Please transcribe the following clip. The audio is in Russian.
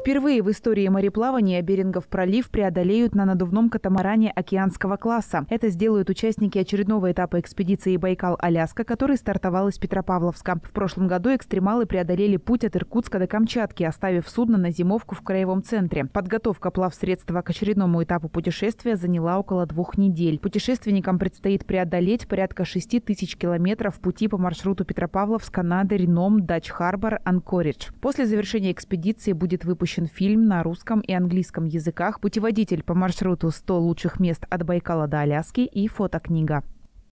Впервые в истории мореплавания Берингов пролив преодолеют на надувном катамаране океанского класса. Это сделают участники очередного этапа экспедиции «Байкал-Аляска», который стартовал из Петропавловска. В прошлом году экстремалы преодолели путь от Иркутска до Камчатки, оставив судно на зимовку в краевом центре. Подготовка плавсредства к очередному этапу путешествия заняла около двух недель. Путешественникам предстоит преодолеть порядка 6 тысяч километров пути по маршруту Петропавловска, Надырь, Ном, Дач-Харбор, Анкоридж. После завершения экспедиции будет выпущен выпущен фильм на русском и английском языках «Путеводитель по маршруту 100 лучших мест от Байкала до Аляски» и фотокнига.